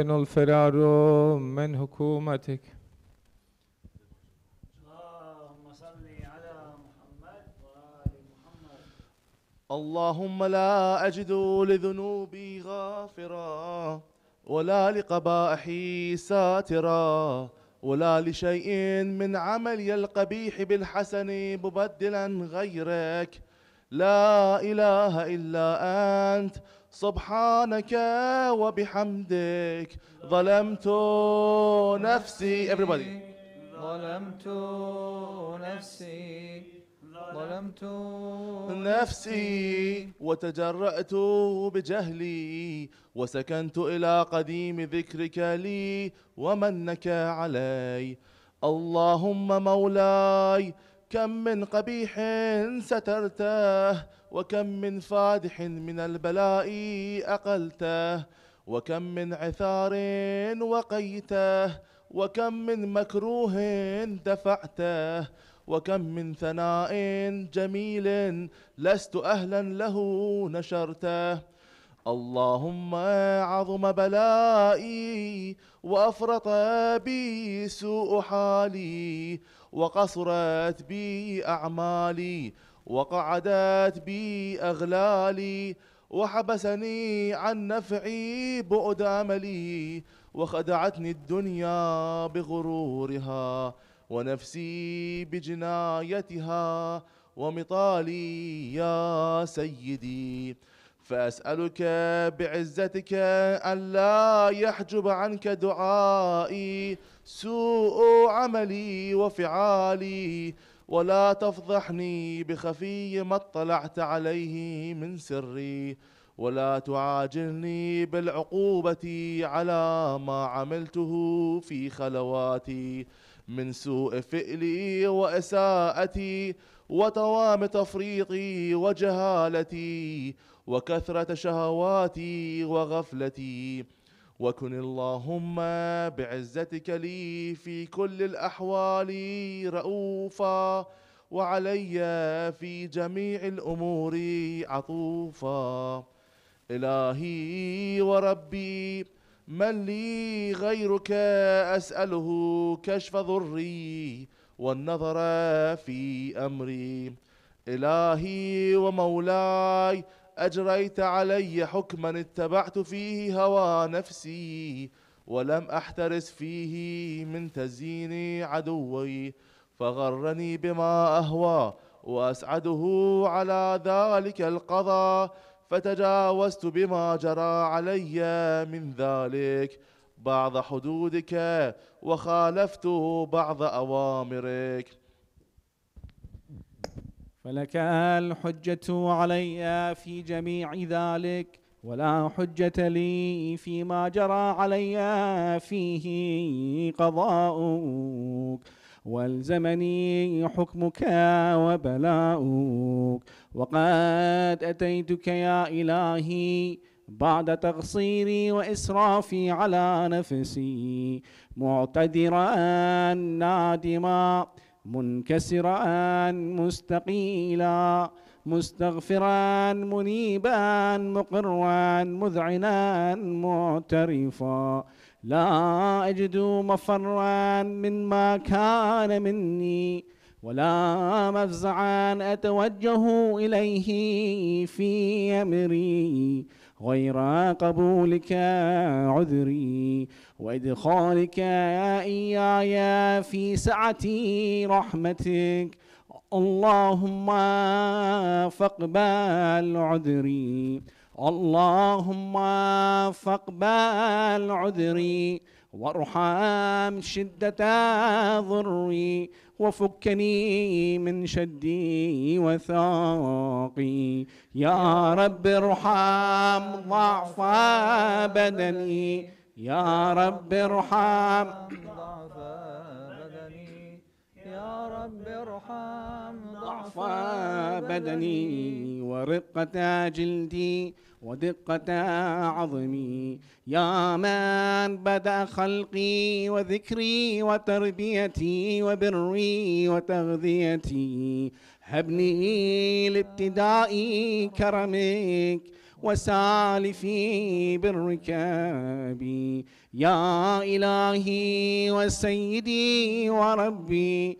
الفرار من حكومتك اللهم صل على محمد وآل محمد اللهم لا أجد لذنوبي غافرا ولا لقبائحي ساترا ولا لشيء من عملي القبيح بالحسن مبدلا غيرك لا إله إلا أنت سبحانك وبحمدك ظلمت نفسي everybody ظلمت نفسي ظلمت نفسي وتجرأت بجهلي وسكنت إلى قديم ذكرك لي ومنك علي اللهم مولاي كم من قبيح سترته وكم من فادح من البلاء أقلته وكم من عثار وقيته وكم من مكروه دفعته وكم من ثناء جميل لست أهلا له نشرته اللهم عظم بلائي وأفرط بي سوء حالي وقصرت بي أعمالي وقعدت بي أغلالي وحبسني عن نفعي بعد أملي وخدعتني الدنيا بغرورها ونفسي بجنايتها ومطالي يا سيدي فأسألك بعزتك أن لا يحجب عنك دعائي سوء عملي وفعالي ولا تفضحني بخفي ما اطلعت عليه من سري ولا تعاجلني بالعقوبة على ما عملته في خلواتي من سوء فئلي وإساءتي وتوام تفريطي وجهالتي وكثرة شهواتي وغفلتي وكن اللهم بعزتك لي في كل الأحوال رؤوفا وعلي في جميع الأمور عطوفا إلهي وربي من لي غيرك أسأله كشف ضري والنظر في أمري إلهي ومولاي أجريت علي حكما اتبعت فيه هوى نفسي ولم أحترس فيه من تزيين عدوي فغرني بما أهوى وأسعده على ذلك القضاء فتجاوزت بما جرى علي من ذلك بعض حدودك وخالفت بعض أوامرك فلك الحجة علي في جميع ذلك ولا حجة لي فيما جرى علي فيه قضاؤك والزمني حكمك وبلاؤك وقد أتيتك يا إلهي بعد تقصيري وإسرافي على نفسي معتذرا نادما منكسرا مستقيلا مستغفرا منيبا مقرا مذعنا معترفا لا أجد مفرا مما كان مني ولا مفزعا أتوجه إليه في أمري غير قبولك عذري وإدخالك إياي في سعة رحمتك اللهم فاقبل عذري اللهم فاقبل عذري وارحم شدة ضري وفكني من شدي وثاقي يا رب ارحم ضعف بدني يا رب ارحم ضعف بدني يا رب ارحم ضعف بدني ورقة جلدي ودقة عظمي يا من بدأ خلقي وذكري وتربيتي وبري وتغذيتي هبني لابتداء كرمك وسالفي بالركاب يا إلهي وسيدي وربي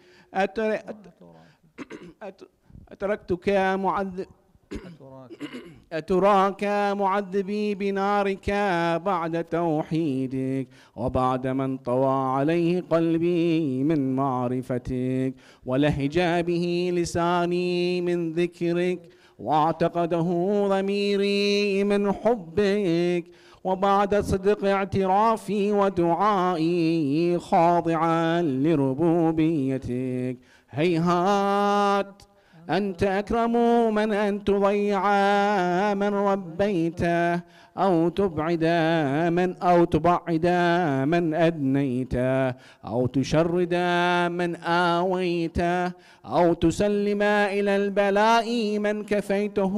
أتركتك معذب أتراك معذبي بنارك بعد توحيدك وبعد من طوى عليه قلبي من معرفتك ولهج به لساني من ذكرك واعتقده ضميري من حبك وبعد صدق اعترافي ودعائي خاضعا لربوبيتك هيهات أنت أكرم من أن تضيع من ربيته أو تبعدا من أو تبعدا من أدنيتا أو تشردا من آويتا أو تسلما إلى البلاء من كفيته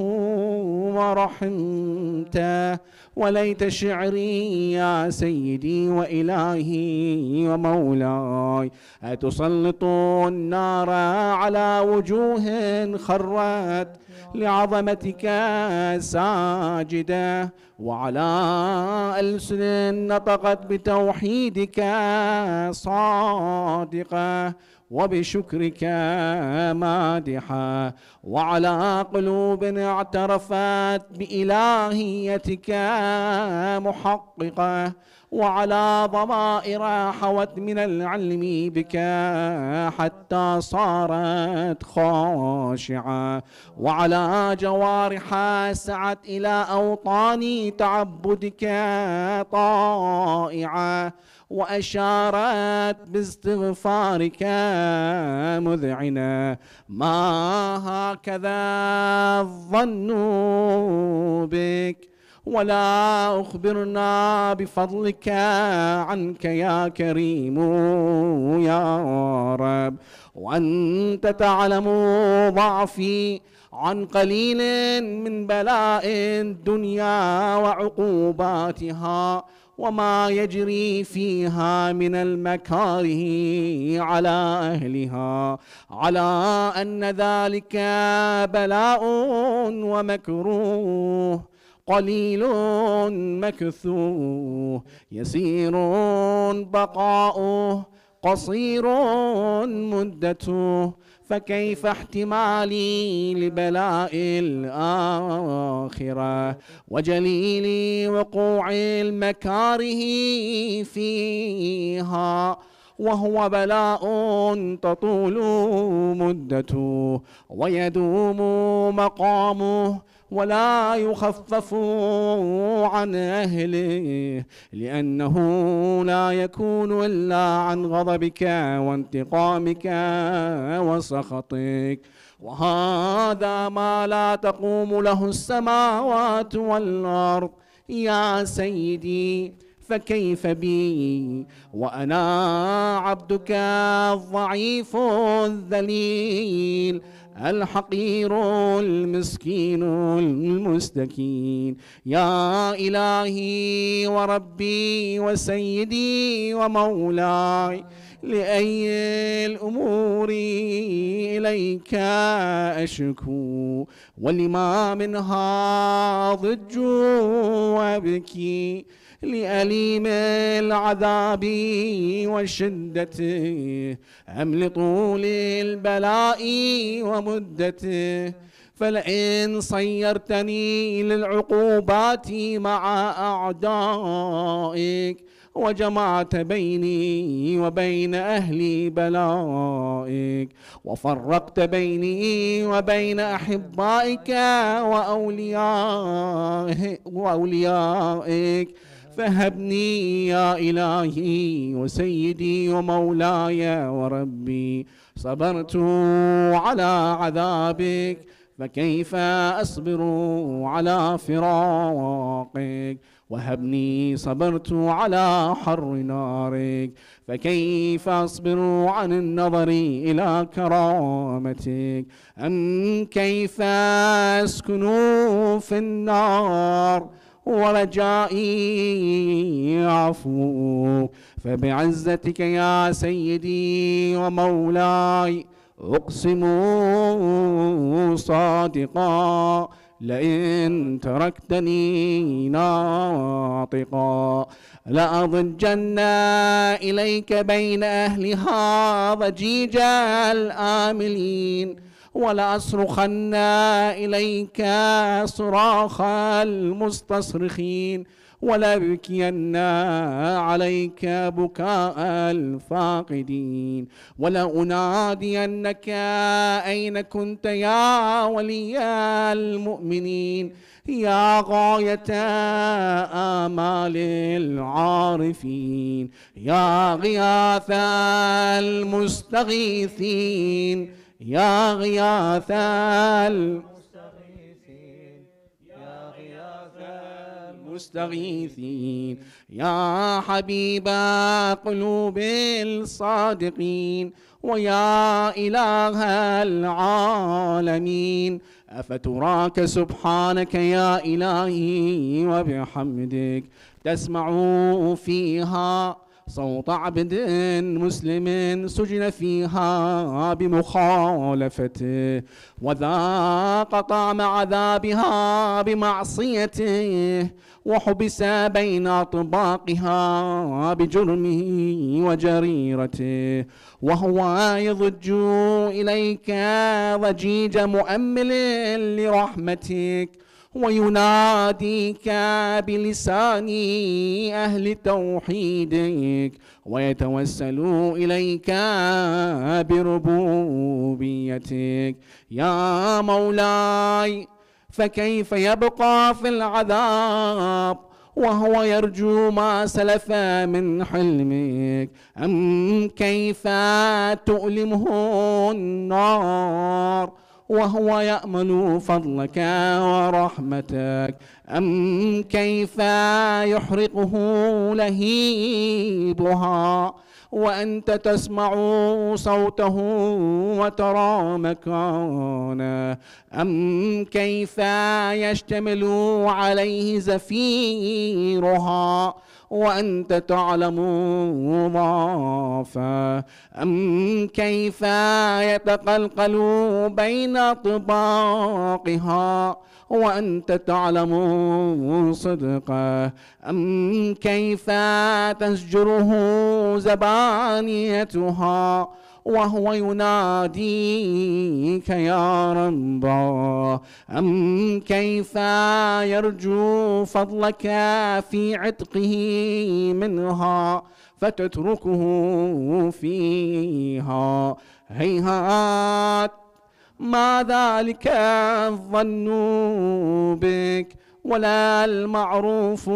ورحمتا وليت شعري يا سيدي وإلهي ومولاي أتسلط النار على وجوه خرت لعظمتك ساجدة وعلى ألسن نطقت بتوحيدك صادقة وبشكرك مادحة وعلى قلوب اعترفت بإلهيتك محققة وعلى ضمائر حوت من العلم بك حتى صارت خاشعة وعلى جوارح سعت إلى أوطان تعبدك طائعة وأشارت باستغفارك مذعنة ما هكذا الظن بك ولا أخبرنا بفضلك عنك يا كريم يا رب وأنت تعلم ضعفي عن قليل من بلاء الدنيا وعقوباتها وما يجري فيها من المكاره على اهلها على ان ذلك بلاء ومكروه قليل مكثوه يسير بقاؤه قصير مدته فكيف احتمالي لبلاء الآخرة وجليل وقوع المكاره فيها وهو بلاء تطول مدته ويدوم مقامه ولا يخفف عن أهله لأنه لا يكون إلا عن غضبك وانتقامك وسخطك وهذا ما لا تقوم له السماوات والأرض يا سيدي فكيف بي وأنا عبدك الضعيف الذليل الحقير المسكين المستكين يا إلهي وربي وسيدي ومولاي لأي الأمور إليك أشكو ولما منها ضج وأبكي لأليم العذاب وشدته أم لطول البلاء ومدته فلئن صيرتني للعقوبات مع أعدائك وجمعت بيني وبين أهلي بلائك وفرقت بيني وبين أحبائك وأوليائك, وأوليائك فهبني يا إلهي وسيدي ومولاي وربي صبرت على عذابك فكيف أصبر على فراقك وهبني صبرت على حر نارك فكيف أصبر عن النظر إلى كرامتك أم كيف أسكن في النار ورجائي عفوك فبعزتك يا سيدي ومولاي أقسم صادقا لئن تركتني ناطقا لأضجن إليك بين أهل هذا الآملين ولأصرخن إليك صراخ المستصرخين ولأبكين عليك بكاء الفاقدين ولأنادينك أين كنت يا ولي المؤمنين يا غاية آمال العارفين يا غياث المستغيثين يا غياث المستغيثين يا غياث المستغيثين يا حبيب قلوب الصادقين ويا إله العالمين أفتراك سبحانك يا إلهي وبحمدك تسمع فيها صوت عبد مسلم سجن فيها بمخالفته وذاق طعم عذابها بمعصيته وحبس بين أطباقها بجرمه وجريرته وهو يضج إليك ضجيج مؤمل لرحمتك ويناديك بلسان أهل توحيدك ويتوسل إليك بربوبيتك يا مولاي فكيف يبقى في العذاب وهو يرجو ما سلف من حلمك أم كيف تؤلمه النار وهو يأمن فضلك ورحمتك أم كيف يحرقه لهيبها وأنت تسمع صوته وترى مكانه أم كيف يشتمل عليه زفيرها وأنت تعلم ضعفا أم كيف يتقلقل بين طباقها وأنت تعلم صدقه أم كيف تزجره زبانيتها وهو يناديك يا رب أم كيف يرجو فضلك في عتقه منها فتتركه فيها هيهات ما ذلك الظن بك ولا المعروف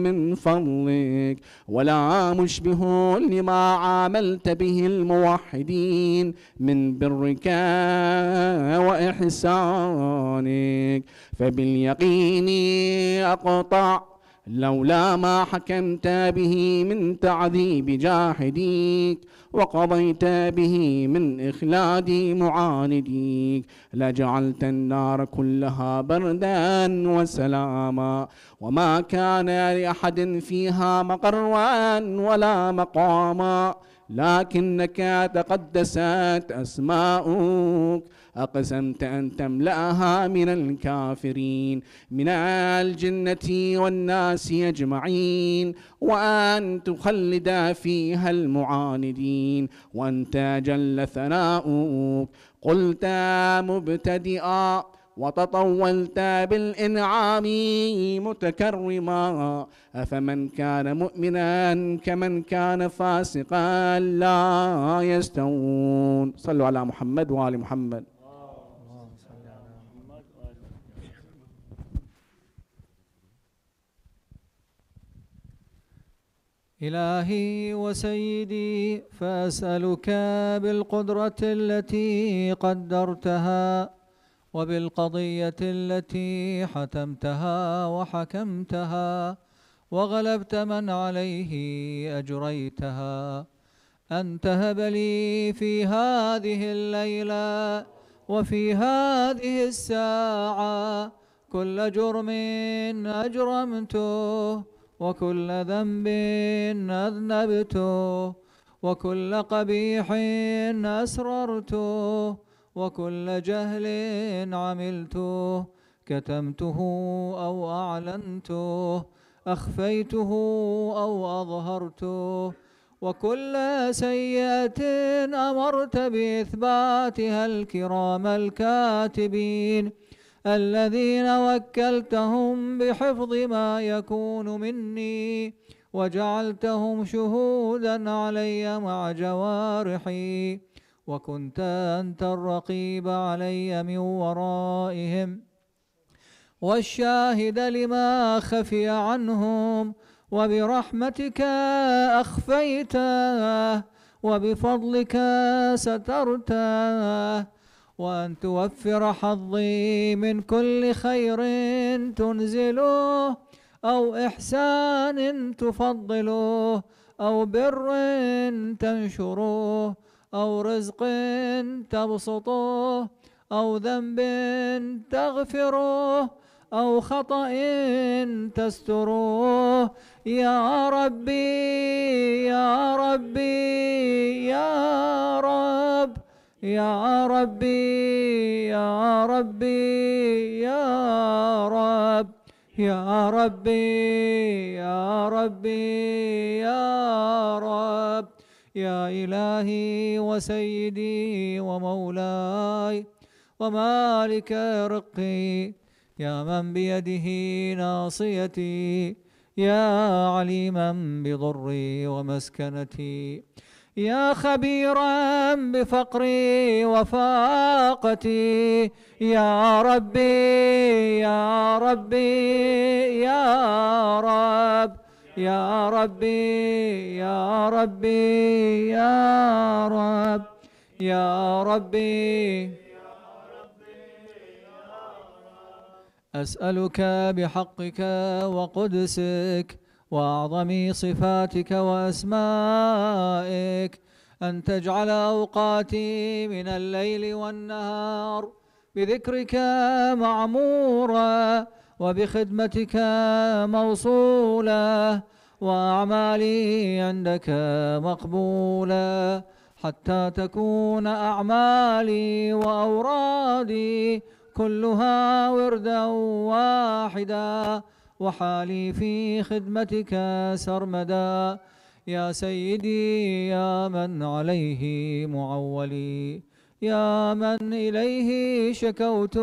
من فضلك ولا مشبه لما عاملت به الموحدين من برك وإحسانك فباليقين أقطع لولا ما حكمت به من تعذيب جاحديك وقضيت به من إخلاد معانديك لجعلت النار كلها بردا وسلاما وما كان لأحد فيها مقرا ولا مقاما لكنك تقدست أسماؤك أقسمت أن تملأها من الكافرين من الجنة والناس أجمعين وأن تخلد فيها المعاندين وأنت جل ثناؤك قلت مبتدئا وتطولت بالإنعام متكرما أفمن كان مؤمنا كمن كان فاسقا لا يستوون صلوا على محمد وآل محمد إلهي وسيدي فأسألك بالقدرة التي قدرتها وبالقضية التي حتمتها وحكمتها وغلبت من عليه أجريتها أن تهب لي في هذه الليلة وفي هذه الساعة كل جرم أجرمته وكل ذنب أذنبته وكل قبيح أسررته وكل جهل عملته كتمته أو أعلنته أخفيته أو أظهرته وكل سيئة أمرت بإثباتها الكرام الكاتبين الذين وكلتهم بحفظ ما يكون مني وجعلتهم شهودا علي مع جوارحي وكنت أنت الرقيب علي من ورائهم والشاهد لما خفي عنهم وبرحمتك أخفيته وبفضلك سترته وأن توفر حظي من كل خير تنزله أو إحسان تفضله أو بر تنشره أو رزق تبسطه أو ذنب تغفره أو خطأ تستره يا ربي يا ربي يا رب يا ربي يا ربي يا رب يا ربي يا ربي يا رب يا إلهي وسيدي ومولاي ومالك رقي يا من بيده ناصيتي يا عليما بضري ومسكنتي يا خبيرا بفقري وفاقتي يا ربي يا ربي يا رب يا ربي يا ربي يا رب يا ربي أسألك بحقك وقدسك واعظم صفاتك واسمائك ان تجعل اوقاتي من الليل والنهار بذكرك معمورا وبخدمتك موصولا واعمالي عندك مقبولا حتى تكون اعمالي واورادي كلها وردا واحدا وحالي في خدمتك سرمدا يا سيدي يا من عليه معولي يا من إليه شكوت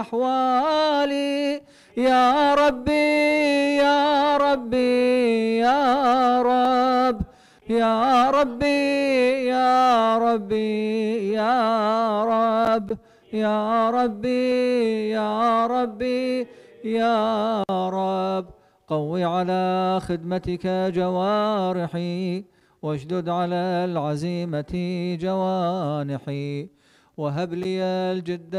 أحوالي يا ربي يا ربي يا رب يا ربي يا ربي يا رب يا ربي يا ربي يا رب قوي على خدمتك جوارحي واشدد على العزيمة جوانحي وهب لي الجد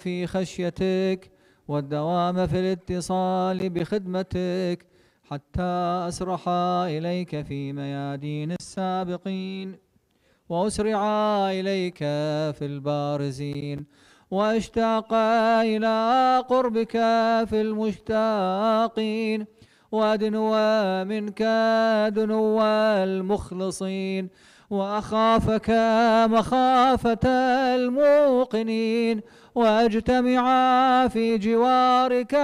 في خشيتك والدوام في الاتصال بخدمتك حتى أسرح إليك في ميادين السابقين وأسرع إليك في البارزين واشتاق إلى قربك في المشتاقين وأدنو منك دنو المخلصين وأخافك مخافة الموقنين وأجتمع في جوارك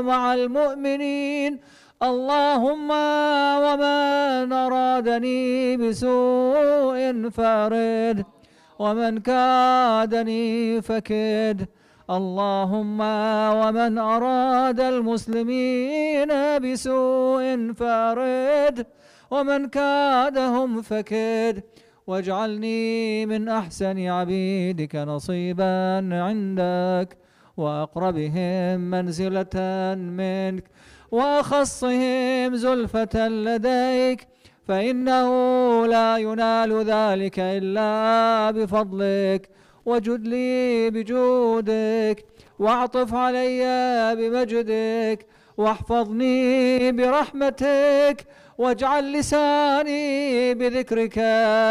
مع المؤمنين اللهم ومن أرادني بسوء فارد ومن كادني فكد اللهم ومن أراد المسلمين بسوء فارد ومن كادهم فكد واجعلني من أحسن عبيدك نصيبا عندك وأقربهم منزلة منك وأخصهم زلفة لديك فإنه لا ينال ذلك إلا بفضلك وجد لي بجودك واعطف علي بمجدك واحفظني برحمتك واجعل لساني بذكرك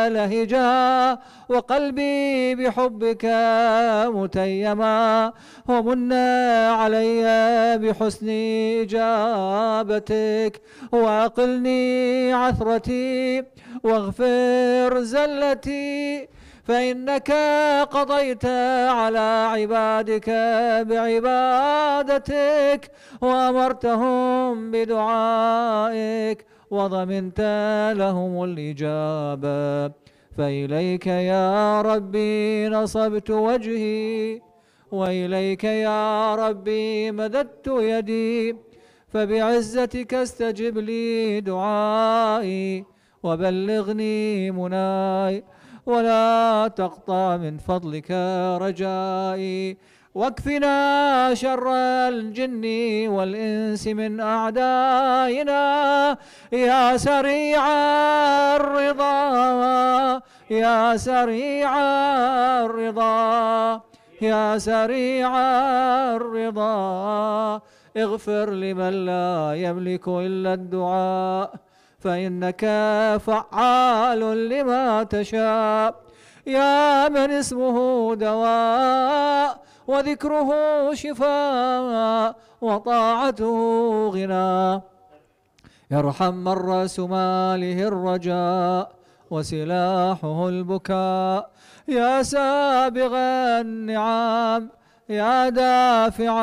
لهجا وقلبي بحبك متيما ومن علي بحسن إجابتك وأقلني عثرتي واغفر زلتي فإنك قضيت على عبادك بعبادتك وأمرتهم بدعائك وضمنت لهم الإجابة فإليك يا ربي نصبت وجهي وإليك يا ربي مددت يدي فبعزتك استجب لي دعائي وبلغني مناي ولا تقطع من فضلك رجائي واكفنا شر الجن والإنس من أعدائنا يا سريع الرضا يا سريع الرضا يا سريع الرضا اغفر لمن لا يملك إلا الدعاء فإنك فعال لما تشاء يا من اسمه دواء وذكره شفاء وطاعته غنى يرحم من رأس ماله الرجاء وسلاحه البكاء يا سابغ النعام يا دافع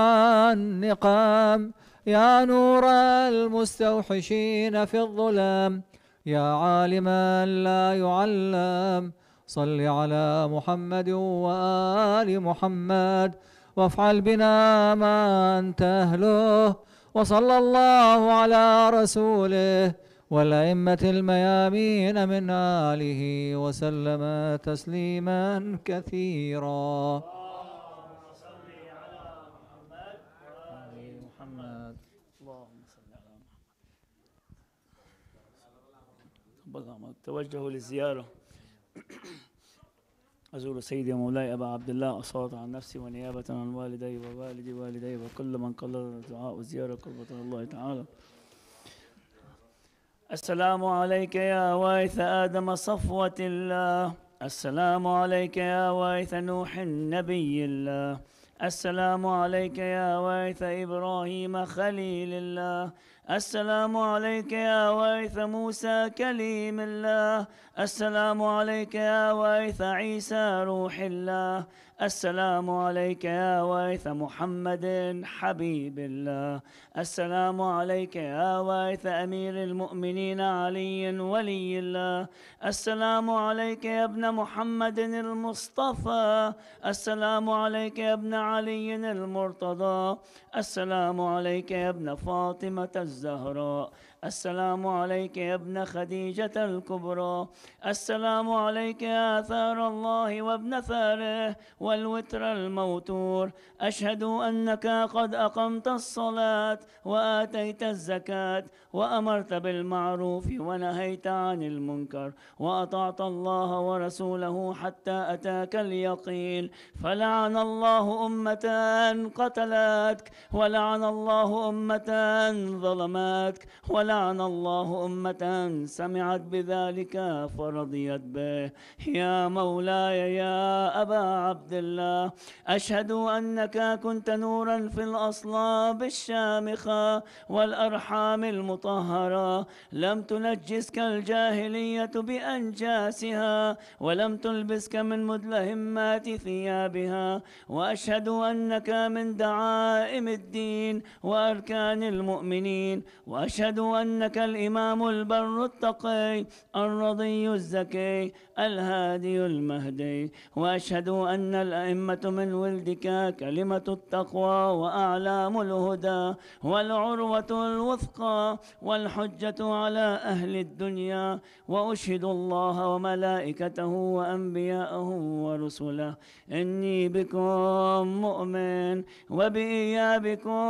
النقام يا نور المستوحشين في الظلام يا عالما لا يعلم صل على محمد وآل محمد وافعل بنا ما أنت أهله وصلى الله على رسوله والأئمة الميامين من آله وسلم تسليما كثيرا توجهوا للزيارة أزور سيدي ومولاي أبا عبد الله أصوات عن نفسي ونيابة عن والدي ووالدي والدي وكل من قلد دعاء وزيارة قربة الله تعالى السلام عليك يا وارث آدم صفوة الله السلام عليك يا وارث نوح نبي الله السلام عليك يا وارث إبراهيم خليل الله السلام عليك يا وارث موسى كليم الله السلام عليك يا وارث عيسى روح الله السلام عليك يا وارث محمد حبيب الله السلام عليك يا وارث أمير المؤمنين علي ولي الله السلام عليك يا ابن محمد المصطفى السلام عليك يا ابن علي المرتضى السلام عليك يا ابن فاطمة الزهراء السلام عليك يا ابن خديجة الكبرى السلام عليك يا ثار الله وابن ثاره والوتر الموتور أشهد أنك قد أقمت الصلاة وآتيت الزكاة وأمرت بالمعروف ونهيت عن المنكر وأطعت الله ورسوله حتى أتاك اليقين فلعن الله أمة قتلتك ولعن الله أمة ظلمتك ولعن لعن الله أمة سمعت بذلك فرضيت به يا مولاي يا أبا عبد الله أشهد أنك كنت نورا في الأصلاب الشامخة والأرحام المطهرة لم تنجسك الجاهلية بأنجاسها ولم تلبسك من مدلهمات ثيابها وأشهد أنك من دعائم الدين وأركان المؤمنين وأشهد أنك الإمام البر التقي الرضي الزكي الهادي المهدي وأشهد أن الأئمة من ولدك كلمة التقوى وأعلام الهدى والعروة الوثقى والحجة على أهل الدنيا وأشهد الله وملائكته وأنبياءه ورسله إني بكم مؤمن وبإيابكم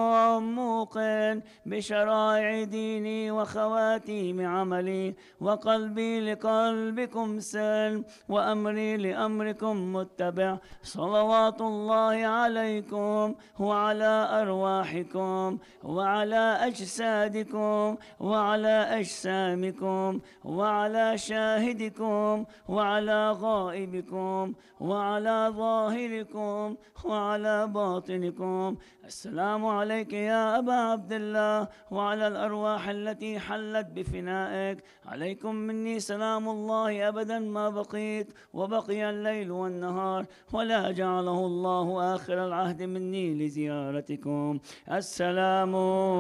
موقن بشرائع ديني وخواتيم عملي وقلبي لقلبكم سالم وأمري لأمركم متبع صلوات الله عليكم وعلى أرواحكم وعلى أجسادكم وعلى أجسامكم وعلى شاهدكم وعلى غائبكم وعلى ظاهركم وعلى باطنكم السلام عليك يا أبا عبد الله وعلى الأرواح التي حلت بفنائك عليكم مني سلام الله أبدا ما بقيت وبقي الليل والنهار ولا جعله الله آخر العهد مني لزيارتكم السلام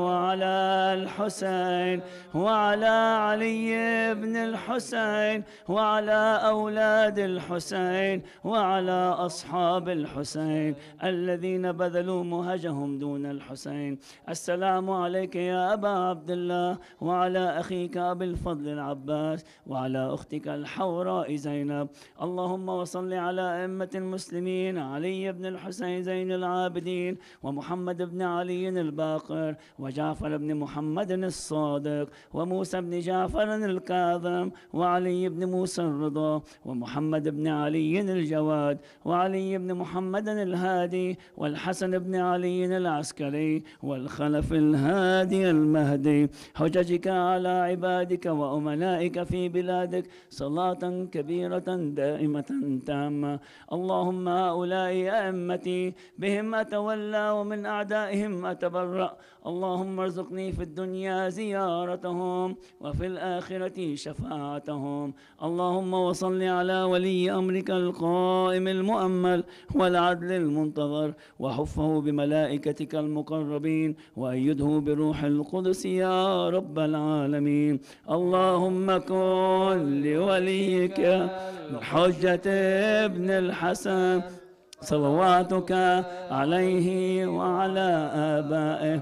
على الحسين وعلى علي بن الحسين وعلى أولاد الحسين وعلى أصحاب الحسين الذين بذلوا مهجهم دون الحسين السلام عليك يا أبا عبد الله وعلى أخيك أبي الفضل العباس وعلى أختك الحوراء زينب اللهم وصل على أئمة المسلمين علي بن الحسين زين العابدين ومحمد بن علي الباقر وجعفر بن محمد الصادق وموسى بن جعفر الكاظم وعلي بن موسى الرضا ومحمد بن علي الجواد وعلي بن محمد الهادي والحسن بن علي العسكري والخلف الهادي المهدي حججك على عبادك وأملائك في بلادك صلاة كبيرة دائمة تامة اللهم هؤلاء أئمتي بهم أتولى ومن أعدائهم أتبرأ اللهم ارزقني في الدنيا زيارتهم وفي الآخرة شفاعتهم اللهم وصل على ولي أمرك القائم المؤمل والعدل المنتظر وحفه بملائكتك المقربين وأيده بروح القدس يا رب رب العالمين اللهم كن لوليك حجة ابن الحسن صلواتك عليه وعلى آبائه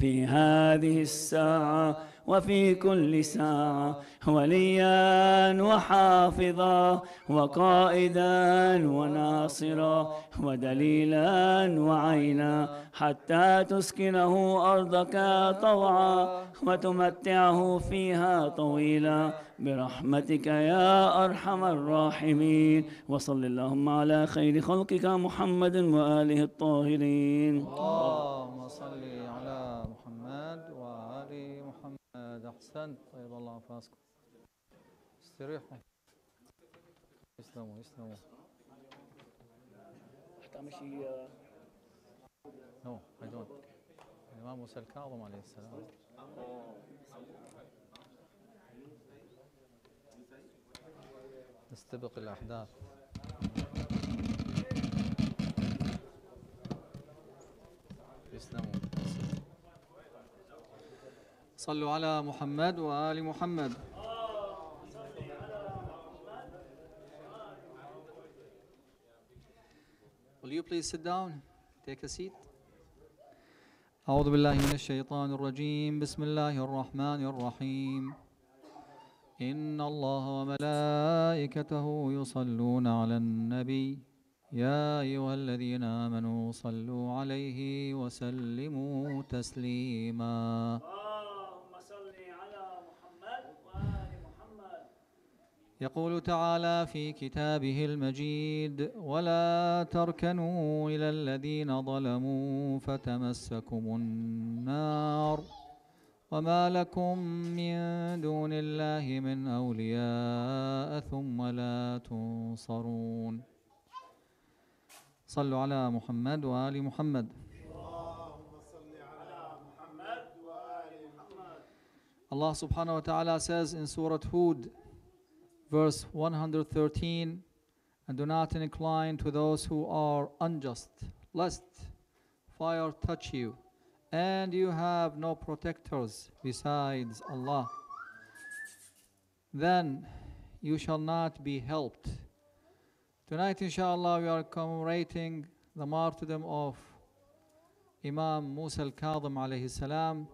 في هذه الساعة وفي كل ساعة وليا وحافظا وقائدا وناصرا ودليلا وعينا حتى تسكنه أرضك طوعا وتمتعه فيها طويلا برحمتك يا أرحم الراحمين وصل اللهم على خير خلقك محمد وآله الطاهرين اللهم صل احسنت طيب الله أنفاسكم استريحوا يسلموا يسلموا هتعمل شيء نو اي دونت الامام موسى الكاظم عليه السلام نستبق الاحداث يسلموا صلوا على محمد وآل محمد Will you please sit down? Take a seat. أعوذ بالله من الشيطان الرجيم بسم الله الرحمن الرحيم إن الله وملائكته يصلون على النبي يا أيها الذين آمنوا صلوا عليه وسلموا تسليماً يقول تعالى في كتابه المجيد ولا تركنوا الى الذين ظلموا فتمسكم النار وما لكم من دون الله من اولياء ثم لا تنصرون صلوا على محمد وال محمد Allah subhanahu wa ta'ala says in Surah Hud, verse 113 and do not incline to those who are unjust lest fire touch you and you have no protectors besides Allah then you shall not be helped tonight inshallah we are commemorating the martyrdom of Imam Musa al-Kadhim alayhi salam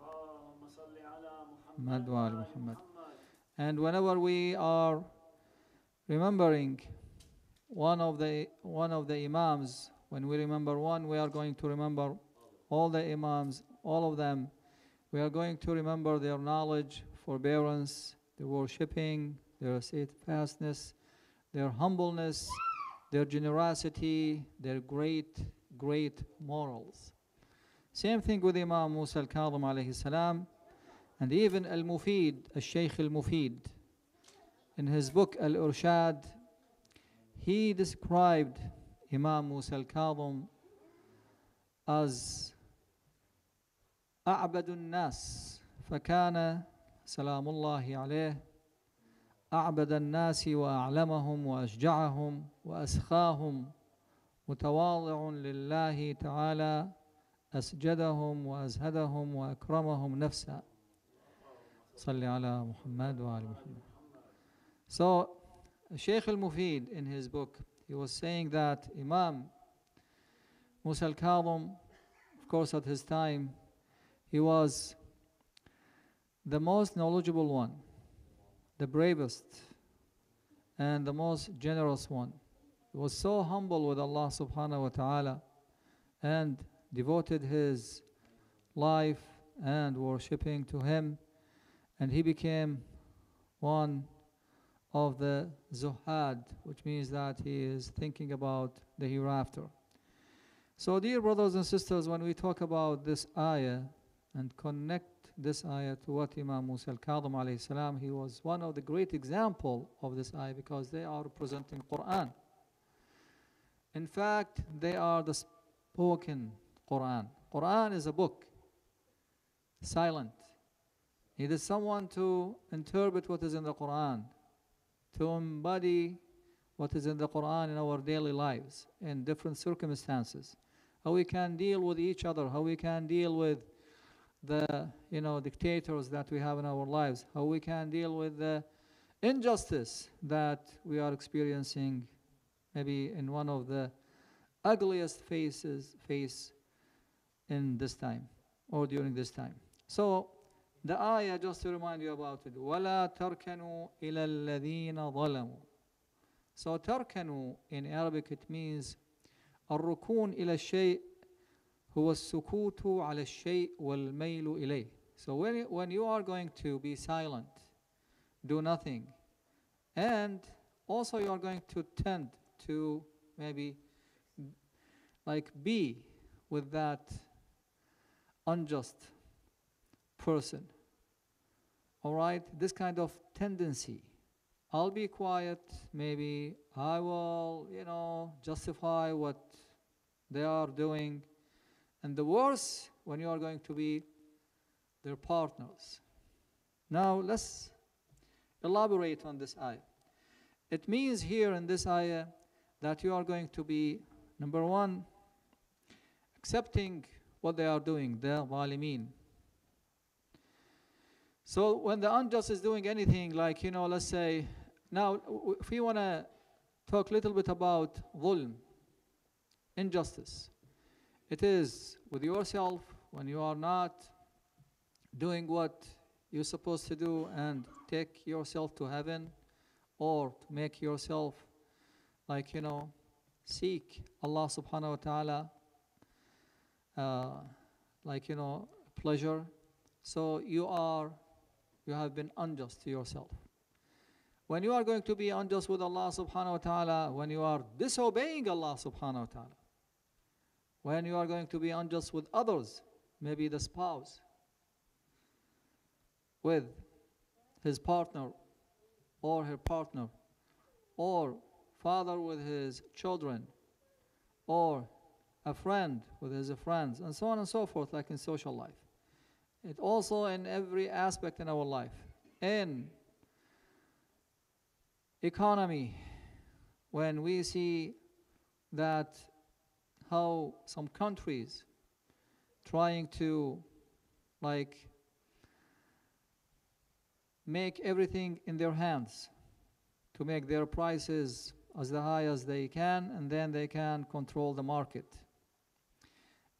Muhammad. And whenever we are remembering one of the one of the imams when we remember one we are going to remember all the imams all of them we are going to remember their knowledge forbearance their worshipping their steadfastness their humbleness their generosity their great great morals same thing with imam musa al-kadhim alayhi salam and even al-mufid al-shaykh al-mufid in his book Al Urshad, he described Imam Musa al Kadhim as أعبد الناس فكان سلام الله عليه أعبد الناس وأعلمهم وأشجعهم وأسخاهم متواضع لله تعالى أسجدهم وأزهدهم وأكرمهم نفسا صل على محمد وعلى محمد So, Sheikh al Mufid in his book, he was saying that Imam Musa al Kadhim, of course, at his time, he was the most knowledgeable one, the bravest, and the most generous one. He was so humble with Allah subhanahu wa ta'ala and devoted his life and worshipping to Him, and he became one of the Zuhad, which means that he is thinking about the hereafter. So, dear brothers and sisters, when we talk about this ayah and connect this ayah to what Imam Musa al-Kadhim salam, he was one of the great example of this ayah because they are presenting Quran. In fact, they are the spoken Quran. Quran is a book, silent. It is someone to interpret what is in the Quran to embody what is in the Quran in our daily lives in different circumstances. How we can deal with each other, how we can deal with the you know dictators that we have in our lives, how we can deal with the injustice that we are experiencing maybe in one of the ugliest faces face in this time or during this time. So the ayah, just to remind you about it, وَلَا تَرْكَنُوا إِلَى الَّذِينَ ظَلَمُوا So تَرْكَنُوا in Arabic it means الركون إلى الشيء هو السكوت على الشيء والميل إليه So when, when you are going to be silent, do nothing, and also you are going to tend to maybe like be with that unjust person all right, this kind of tendency. I'll be quiet, maybe I will, you know, justify what they are doing. And the worse when you are going to be their partners. Now let's elaborate on this ayah. It means here in this ayah that you are going to be, number one, accepting what they are doing, the zalimin, so when the unjust is doing anything, like, you know, let's say, now if we want to talk a little bit about dhulm, injustice, it is with yourself when you are not doing what you're supposed to do and take yourself to heaven or to make yourself like you know seek Allah subhanahu wa ta'ala uh, like you know pleasure so you are you have been unjust to yourself. When you are going to be unjust with Allah subhanahu wa ta'ala, when you are disobeying Allah subhanahu wa ta'ala, when you are going to be unjust with others, maybe the spouse, with his partner or her partner, or father with his children, or a friend with his friends, and so on and so forth, like in social life. It also in every aspect in our life. In economy, when we see that how some countries trying to like make everything in their hands to make their prices as high as they can and then they can control the market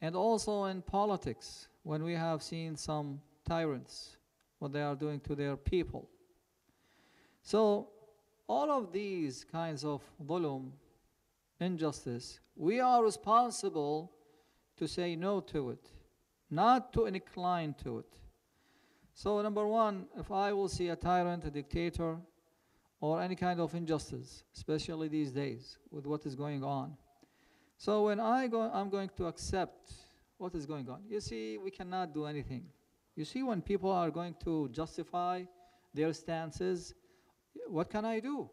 and also in politics when we have seen some tyrants, what they are doing to their people. So all of these kinds of dhulum, injustice, we are responsible to say no to it, not to incline to it. So number one, if I will see a tyrant, a dictator, or any kind of injustice, especially these days with what is going on. So when I go, I'm going to accept what is going on? You see, we cannot do anything. You see, when people are going to justify their stances, what can I do?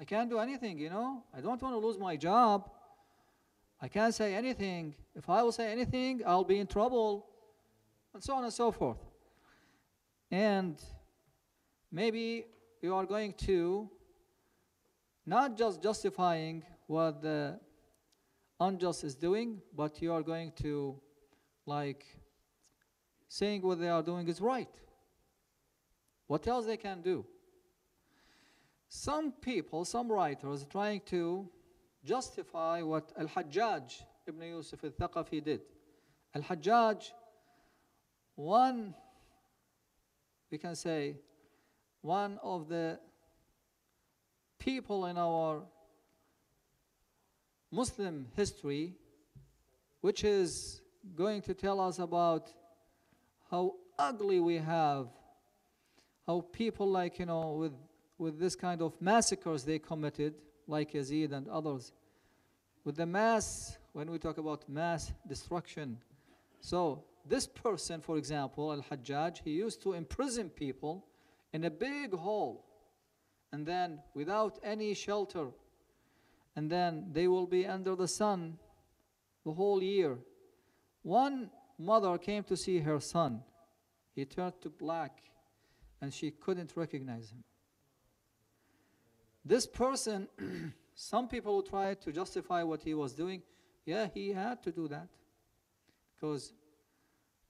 I can't do anything, you know? I don't want to lose my job. I can't say anything. If I will say anything, I'll be in trouble, and so on and so forth. And maybe you are going to not just justifying what the unjust is doing, but you are going to like saying what they are doing is right. What else they can do? Some people, some writers, trying to justify what Al-Hajjaj Ibn Yusuf al-Thaqafi did. Al-Hajjaj, one, we can say, one of the people in our Muslim history, which is going to tell us about how ugly we have, how people like, you know, with, with this kind of massacres they committed, like Yazid and others, with the mass, when we talk about mass destruction. So this person, for example, Al-Hajjaj, he used to imprison people in a big hole and then without any shelter. And then they will be under the sun the whole year one mother came to see her son. He turned to black and she couldn't recognize him. This person, some people try to justify what he was doing. Yeah, he had to do that because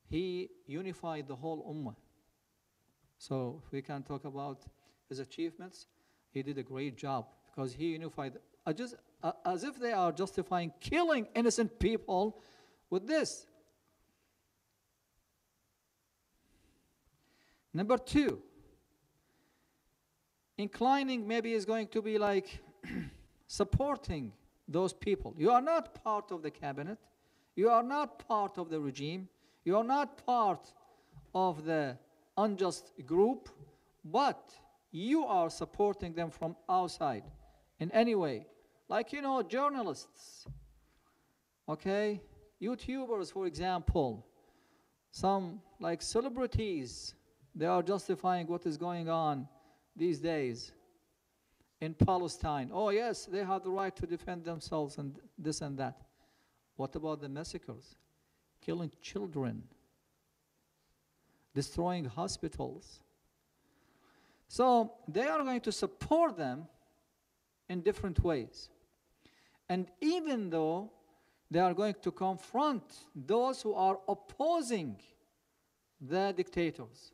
he unified the whole ummah. So we can talk about his achievements. He did a great job because he unified, uh, just, uh, as if they are justifying killing innocent people with this. Number two, inclining maybe is going to be like supporting those people. You are not part of the cabinet. You are not part of the regime. You are not part of the unjust group, but you are supporting them from outside in any way. Like, you know, journalists, okay? YouTubers, for example, some like celebrities, they are justifying what is going on these days in Palestine. Oh yes, they have the right to defend themselves and this and that. What about the massacres? Killing children, destroying hospitals. So they are going to support them in different ways. And even though they are going to confront those who are opposing the dictators.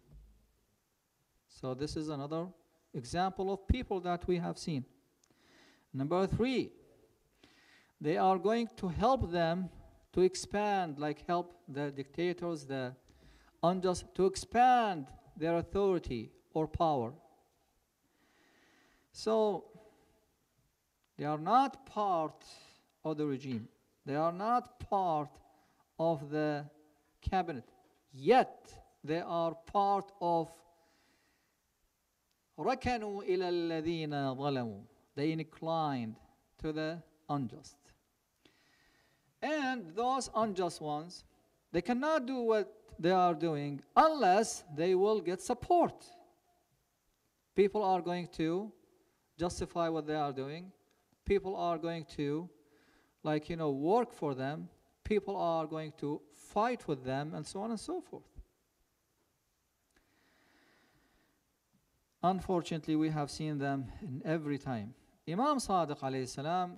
So this is another example of people that we have seen. Number three, they are going to help them to expand, like help the dictators, the unjust, to expand their authority or power. So they are not part of the regime. They are not part of the cabinet. Yet they are part of ركنوا إلى الذين ظلموا. They inclined to the unjust. And those unjust ones, they cannot do what they are doing unless they will get support. People are going to justify what they are doing. People are going to like, you know, work for them. People are going to fight with them and so on and so forth. Unfortunately, we have seen them in every time. Imam Sadiq alayhi salam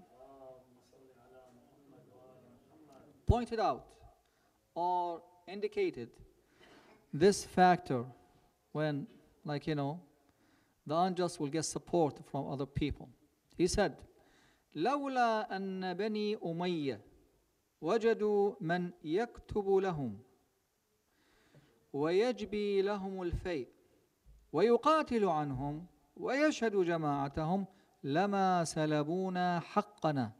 pointed out or indicated this factor when, like you know, the unjust will get support from other people. He said, لولا أن بني أمية وجدوا من يكتب لهم ويجبي لهم الفيء ويقاتل عنهم ويشهد جماعتهم لما سلبونا حقنا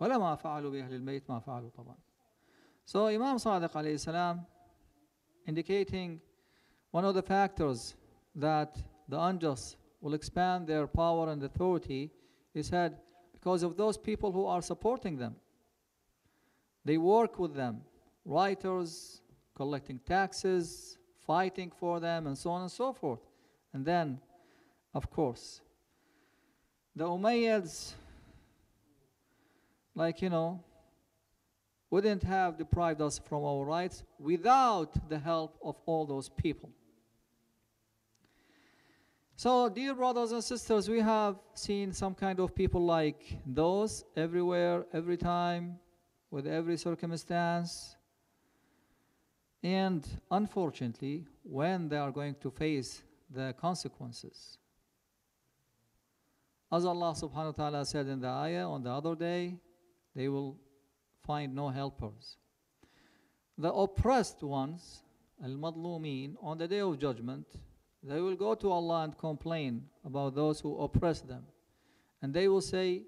ولما فعلوا بأهل البيت ما فعلوا طبعا So Imam Sadiq عليه السلام indicating one of the factors that the unjust will expand their power and authority He said, because of those people who are supporting them. They work with them, writers, collecting taxes, fighting for them, and so on and so forth. And then, of course, the Umayyads, like you know, wouldn't have deprived us from our rights without the help of all those people. So, dear brothers and sisters, we have seen some kind of people like those everywhere, every time, with every circumstance. And unfortunately, when they are going to face the consequences. As Allah subhanahu wa ta'ala said in the ayah on the other day, they will find no helpers. The oppressed ones, al-madlumin, on the day of judgment, they will go to Allah and complain about those who oppress them. And they will say,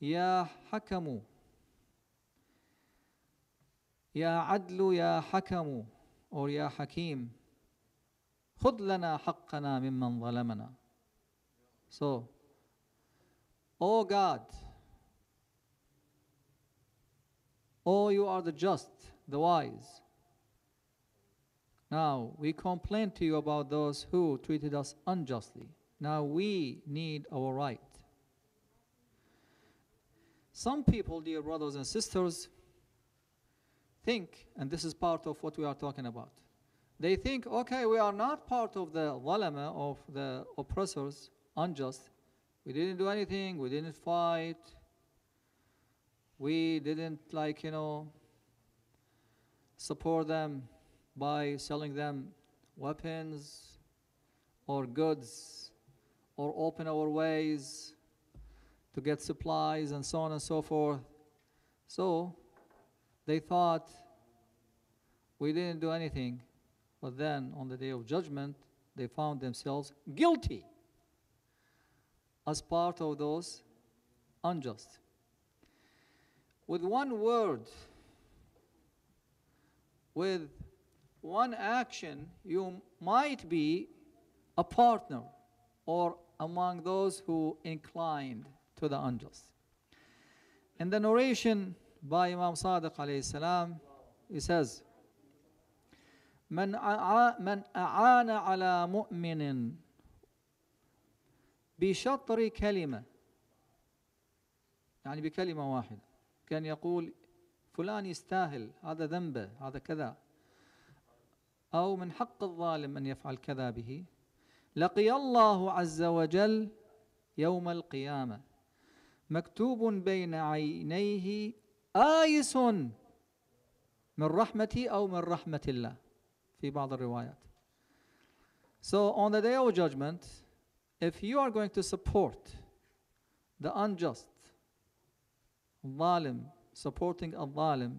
Ya Hakamu, Ya Adlu Ya Hakamu, or Ya Hakim, خذ لنا حقنا ممن ظلمنا. So, O oh God, O oh, you are the just, the wise. Now, we complain to you about those who treated us unjustly. Now, we need our right. Some people, dear brothers and sisters, think, and this is part of what we are talking about, they think, okay, we are not part of the walama of the oppressors, unjust. We didn't do anything, we didn't fight, we didn't, like, you know, support them by selling them weapons or goods or open our ways to get supplies and so on and so forth. So they thought we didn't do anything. But then on the day of judgment, they found themselves guilty as part of those unjust. With one word, with one action, you might be a partner or among those who inclined to the angels. In the narration by Imam Sadiq alayhi salam, he says, من أعان على مؤمن بشطر كلمة يعني بكلمة واحدة كان يقول فلان يستاهل هذا ذنبه هذا كذا أو من حق الظالم أن يفعل كذا به لقي الله عز وجل يوم القيامة مكتوب بين عينيه آيس من رحمتي أو من رحمة الله في بعض الروايات So on the day of judgment, if you are going to support the unjust, ظالم, supporting a ظالم,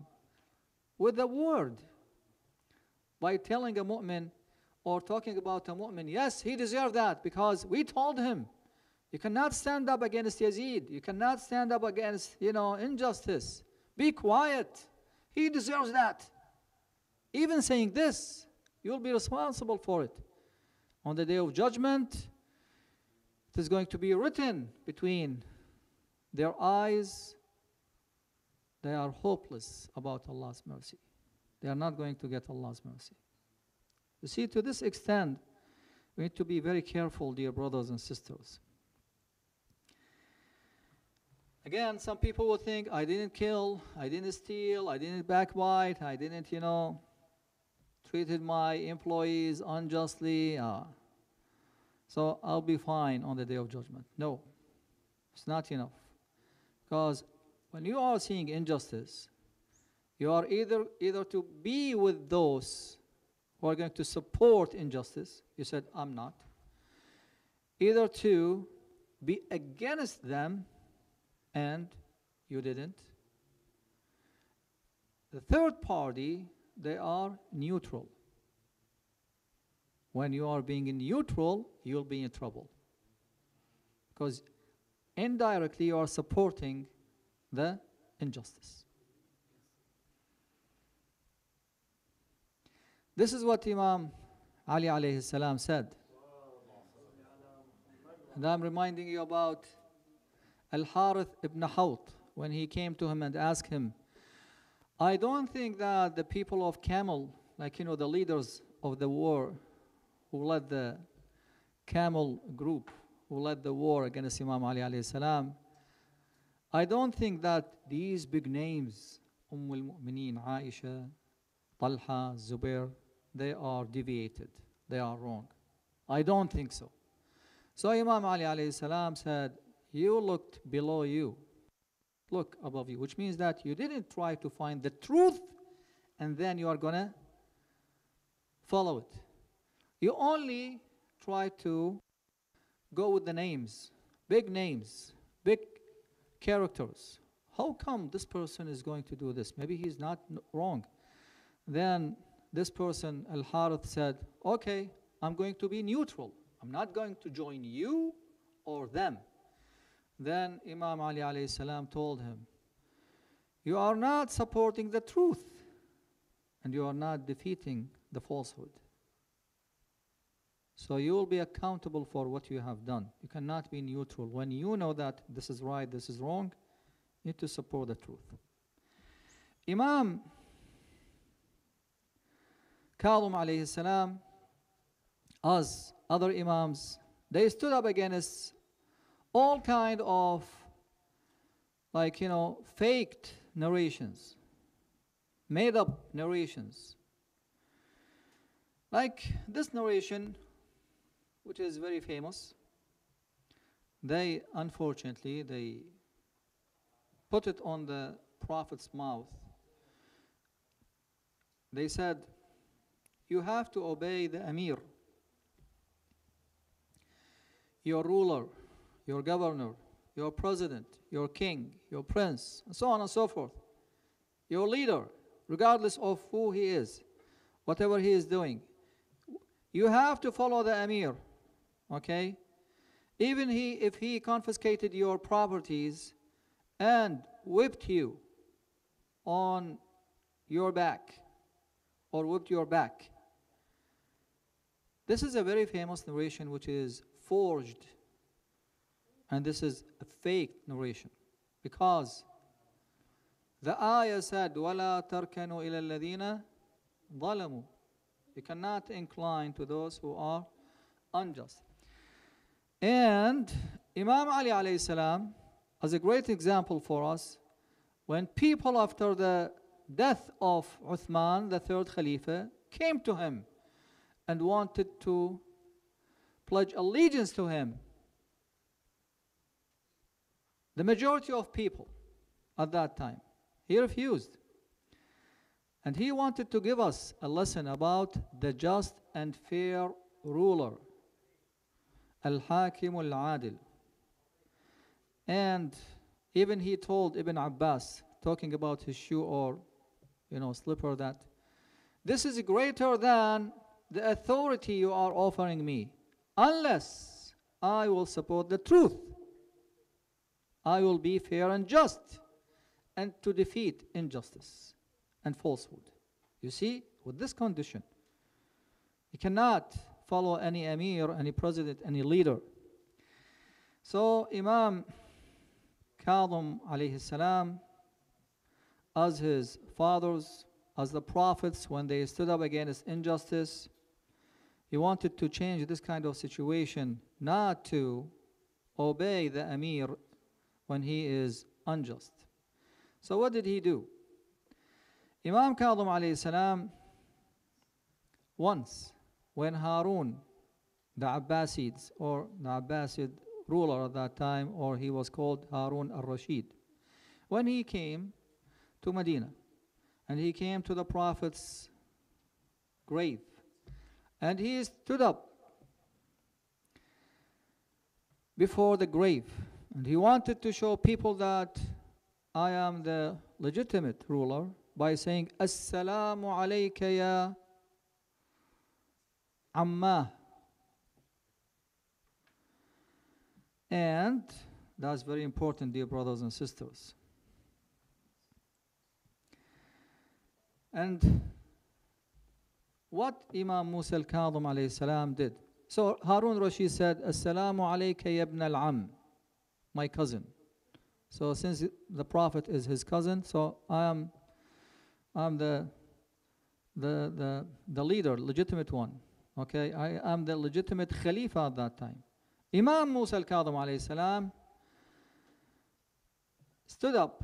with the word, by telling a mu'min or talking about a mu'min, yes, he deserved that because we told him. You cannot stand up against Yazid. You cannot stand up against, you know, injustice. Be quiet. He deserves that. Even saying this, you'll be responsible for it. On the day of judgment, it is going to be written between their eyes. They are hopeless about Allah's mercy they are not going to get Allah's mercy. You see, to this extent, we need to be very careful, dear brothers and sisters. Again, some people will think, I didn't kill, I didn't steal, I didn't backbite, I didn't, you know, treated my employees unjustly. Uh, so I'll be fine on the day of judgment. No, it's not enough. Because when you are seeing injustice, you are either, either to be with those who are going to support injustice. You said, I'm not. Either to be against them, and you didn't. The third party, they are neutral. When you are being neutral, you'll be in trouble. Because indirectly you are supporting the injustice. This is what Imam Ali alayhi salam said. And I'm reminding you about Al-Harith ibn Hawt when he came to him and asked him, I don't think that the people of Camel, like you know the leaders of the war who led the Camel group, who led the war against Imam Ali alayhi salam, I don't think that these big names, Umm al-Mu'mineen, Aisha, Talha, Zubair, they are deviated, they are wrong. I don't think so. So Imam Ali alayhi salam said, you looked below you, look above you, which means that you didn't try to find the truth and then you are going to follow it. You only try to go with the names, big names, big characters. How come this person is going to do this? Maybe he's not wrong. Then this person, Al Harith, said, Okay, I'm going to be neutral. I'm not going to join you or them. Then Imam Ali salam told him, You are not supporting the truth and you are not defeating the falsehood. So you will be accountable for what you have done. You cannot be neutral. When you know that this is right, this is wrong, you need to support the truth. Imam Kalum alayhi salam, us, other imams, they stood up against all kind of like you know faked narrations made up narrations like this narration which is very famous they unfortunately they put it on the prophet's mouth they said you have to obey the Amir, your ruler, your governor, your president, your king, your prince, and so on and so forth. Your leader, regardless of who he is, whatever he is doing. You have to follow the Amir, okay? Even he, if he confiscated your properties and whipped you on your back or whipped your back, this is a very famous narration which is forged, and this is a fake narration because the ayah said, وَلَا تَرْكَنُوا إِلَى الَّذِينَ ظَلَمُوا You cannot incline to those who are unjust. And Imam Ali alayhi salam as a great example for us when people after the death of Uthman, the third Khalifa, came to him and wanted to pledge allegiance to him. The majority of people at that time, he refused. And he wanted to give us a lesson about the just and fair ruler, Al Hakim Al Adil. And even he told Ibn Abbas, talking about his shoe or you know slipper that this is greater than the authority you are offering me unless I will support the truth. I will be fair and just and to defeat injustice and falsehood. You see, with this condition, you cannot follow any emir, any president, any leader. So Imam Kadhim alayhi salam, as his fathers, as the prophets, when they stood up against injustice, he wanted to change this kind of situation, not to obey the Amir when he is unjust. So what did he do? Imam Kadhim alayhi salam once when Harun, the Abbasids or the Abbasid ruler at that time or he was called Harun al-Rashid, when he came to Medina and he came to the Prophet's grave and he stood up before the grave. And he wanted to show people that I am the legitimate ruler by saying, Assalamu alayka ya Amma. And that's very important, dear brothers and sisters. And what Imam Musa al-Kadhim alayhi salam did. So Harun Rashid said, Assalamu alayka ibn al-am, my cousin. So since the Prophet is his cousin, so I am I'm the the the, the leader, legitimate one. Okay, I am the legitimate Khalifa at that time. Imam Musa al-Kadhim alayhi salam stood up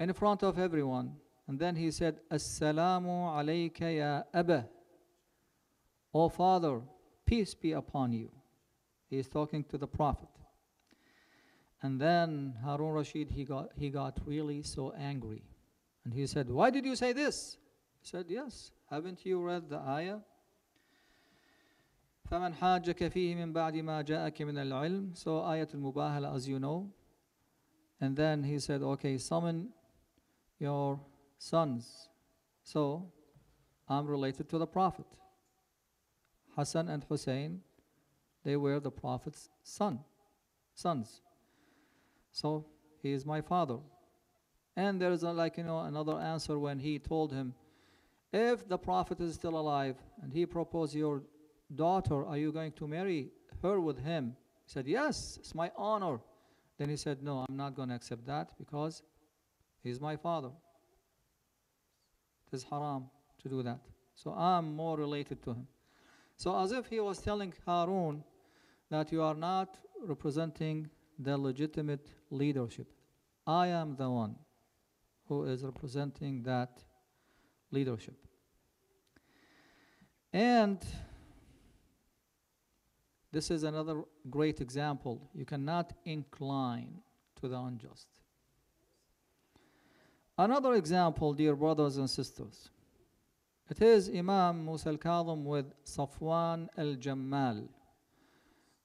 in front of everyone and then he said, Assalamu alayka ya Abba. O Father, peace be upon you. He is talking to the Prophet. And then Harun Rashid, he got, he got really so angry. And he said, Why did you say this? He said, Yes, haven't you read the ayah? فمن حاجك فيه من بعد ما جاءك من العلم so al-Mubahala, as you know and then he said okay summon your sons. So I'm related to the Prophet. Hassan and Hussein, they were the Prophet's son, sons. So he is my father. And there is a, like you know another answer when he told him, if the Prophet is still alive and he proposed your daughter, are you going to marry her with him? He said, Yes, it's my honor. Then he said, No, I'm not going to accept that because he's my father. It is haram to do that. So I'm more related to him. So as if he was telling Harun that you are not representing the legitimate leadership. I am the one who is representing that leadership. And this is another great example. You cannot incline to the unjust. Another example, dear brothers and sisters, it is Imam Musa al-Kadhim with Safwan al-Jammal.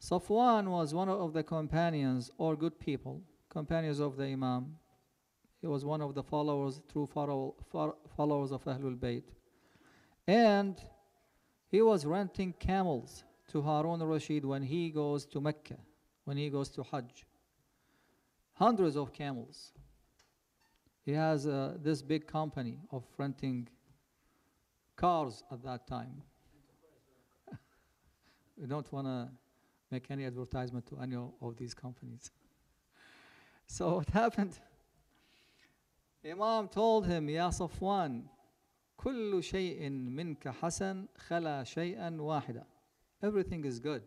Safwan was one of the companions or good people, companions of the Imam. He was one of the followers, true followers of Ahlul Bayt. And he was renting camels to Harun al-Rashid when he goes to Mecca, when he goes to Hajj. Hundreds of camels. He has uh, this big company of renting cars at that time. we don't want to make any advertisement to any of these companies. so what happened? Imam told him, Ya Safwan, كل شيء منك حسن خلا شيئا wahida. Everything is good.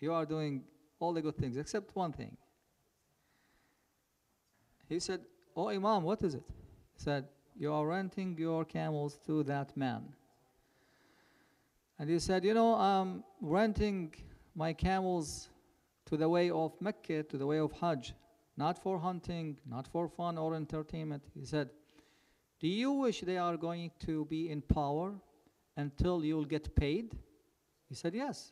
You are doing all the good things except one thing. He said, Oh, Imam, what is it? He said, You are renting your camels to that man. And he said, You know, I'm renting my camels to the way of Mecca, to the way of Hajj, not for hunting, not for fun or entertainment. He said, Do you wish they are going to be in power until you'll get paid? He said, Yes.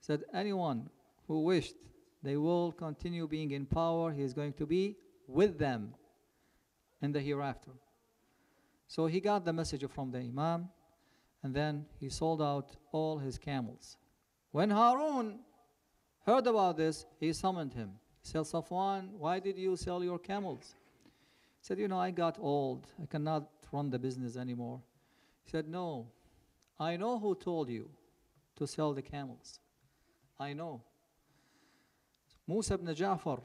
He said, Anyone who wished they will continue being in power, he is going to be with them in the hereafter. So he got the message from the Imam and then he sold out all his camels. When Harun heard about this, he summoned him. He said, Safwan, why did you sell your camels? He said, You know, I got old. I cannot run the business anymore. He said, No, I know who told you to sell the camels. I know. Musa ibn Ja'far,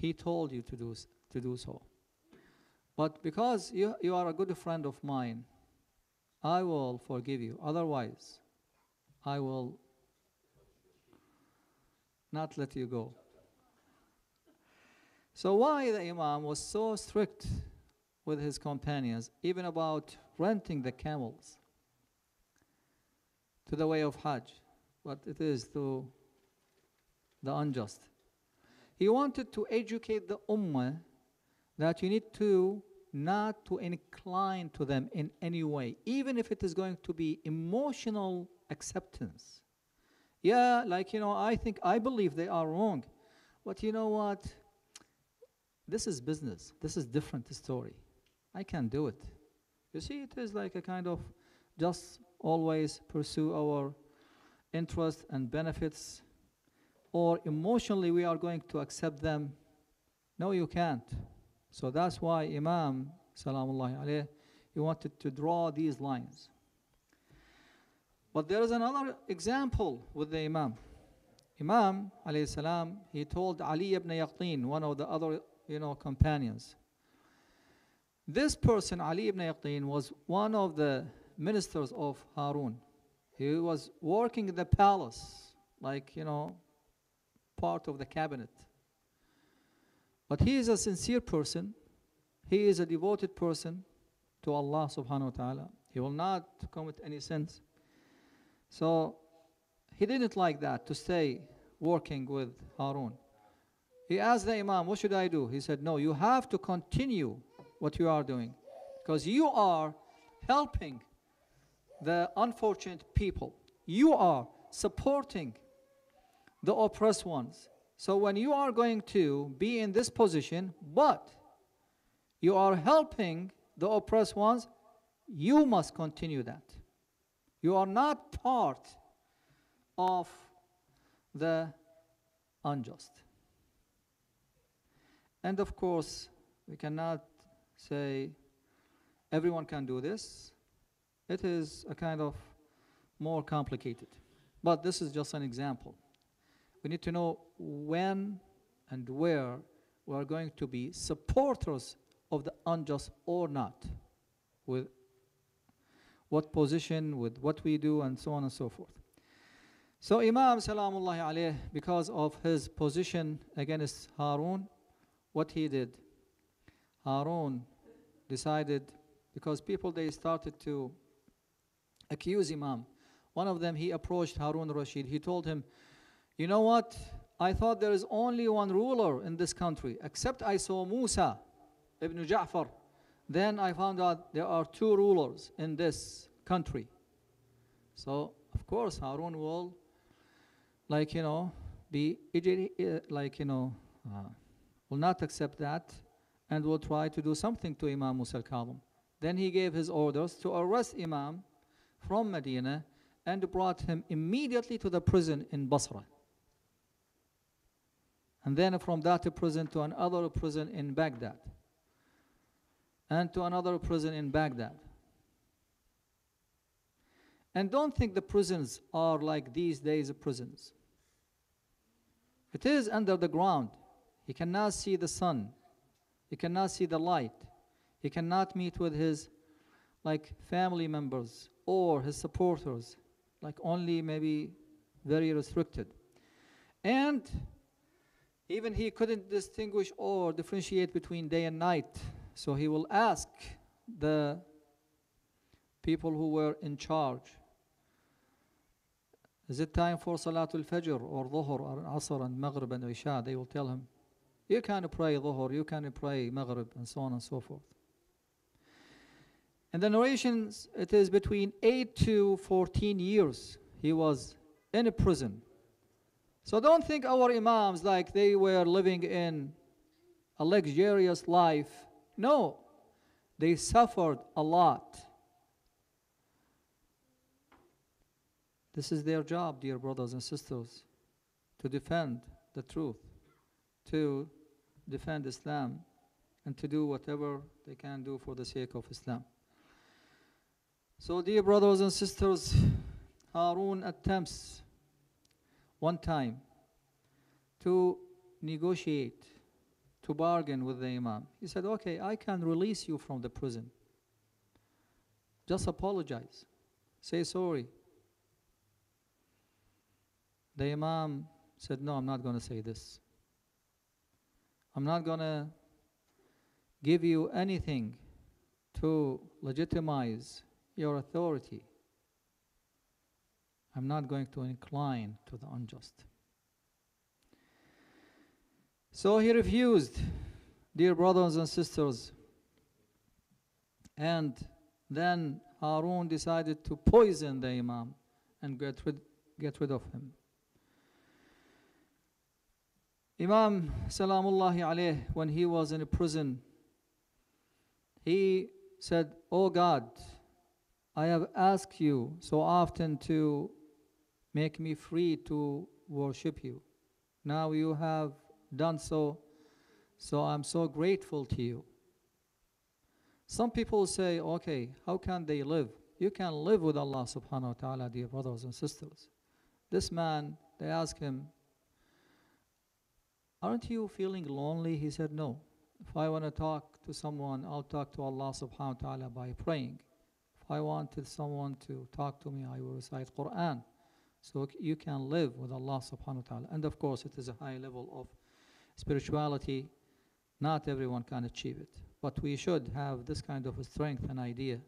he told you to do, to do so. But because you, you are a good friend of mine, I will forgive you. Otherwise, I will not let you go. So why the Imam was so strict with his companions, even about renting the camels to the way of Hajj, but it is to the unjust. He wanted to educate the ummah that you need to not to incline to them in any way, even if it is going to be emotional acceptance. Yeah, like, you know, I think, I believe they are wrong. But you know what? This is business. This is different story. I can do it. You see, it is like a kind of just always pursue our interests and benefits or emotionally we are going to accept them. No, you can't. So that's why Imam, Salamullah alayhi, he wanted to draw these lines. But there is another example with the Imam. Imam, alayhi salam, he told Ali ibn Yaqtin, one of the other you know, companions, this person, Ali ibn Yaqtin, was one of the ministers of Harun. He was working in the palace, like, you know, part of the cabinet. But he is a sincere person. He is a devoted person to Allah subhanahu wa ta'ala. He will not commit any sins. So he didn't like that to stay working with Harun. He asked the Imam, What should I do? He said, No, you have to continue what you are doing because you are helping the unfortunate people. You are supporting the oppressed ones. So when you are going to be in this position, but you are helping the oppressed ones, you must continue that. You are not part of the unjust. And of course, we cannot say everyone can do this. It is a kind of more complicated. But this is just an example. We need to know when and where we are going to be supporters of the unjust or not, with what position, with what we do, and so on and so forth. So Imam Salamullah alayh, because of his position against Harun, what he did, Harun decided, because people they started to accuse Imam. One of them, he approached Harun Rashid. He told him, you know what? I thought there is only one ruler in this country, except I saw Musa ibn Ja'far. Then I found out there are two rulers in this country. So, of course, Harun will, like, you know, be, uh, like, you know, uh, will not accept that and will try to do something to Imam Musa al-Kadhim. Then he gave his orders to arrest Imam from Medina and brought him immediately to the prison in Basra. And then from that prison to another prison in Baghdad. And to another prison in Baghdad. And don't think the prisons are like these days prisons. It is under the ground. He cannot see the sun. He cannot see the light. He cannot meet with his like family members or his supporters, like only maybe very restricted. And even he couldn't distinguish or differentiate between day and night. So he will ask the people who were in charge, is it time for Salatul Fajr or Dhuhr or Asr and Maghrib and Isha? They will tell him, you can pray Dhuhr, you can pray Maghrib and so on and so forth. In the narrations, it is between 8 to 14 years he was in a prison so don't think our Imams like they were living in a luxurious life. No, they suffered a lot. This is their job, dear brothers and sisters, to defend the truth, to defend Islam, and to do whatever they can do for the sake of Islam. So, dear brothers and sisters, Harun attempts one time to negotiate, to bargain with the Imam. He said, okay, I can release you from the prison. Just apologize. Say sorry. The Imam said, no, I'm not going to say this. I'm not going to give you anything to legitimize your authority. I'm not going to incline to the unjust. So he refused, dear brothers and sisters. And then Harun decided to poison the Imam and get rid, get rid of him. Imam Salamullahi alayh, when he was in a prison, he said, "O oh God, I have asked you so often to Make me free to worship you. Now you have done so, so I'm so grateful to you. Some people say, okay, how can they live? You can live with Allah subhanahu wa ta'ala, dear brothers and sisters. This man, they asked him, aren't you feeling lonely? He said, no. If I want to talk to someone, I'll talk to Allah subhanahu wa ta'ala by praying. If I wanted someone to talk to me, I will recite Quran. So you can live with Allah subhanahu wa ta'ala. And of course, it is a high level of spirituality. Not everyone can achieve it. But we should have this kind of strength and idea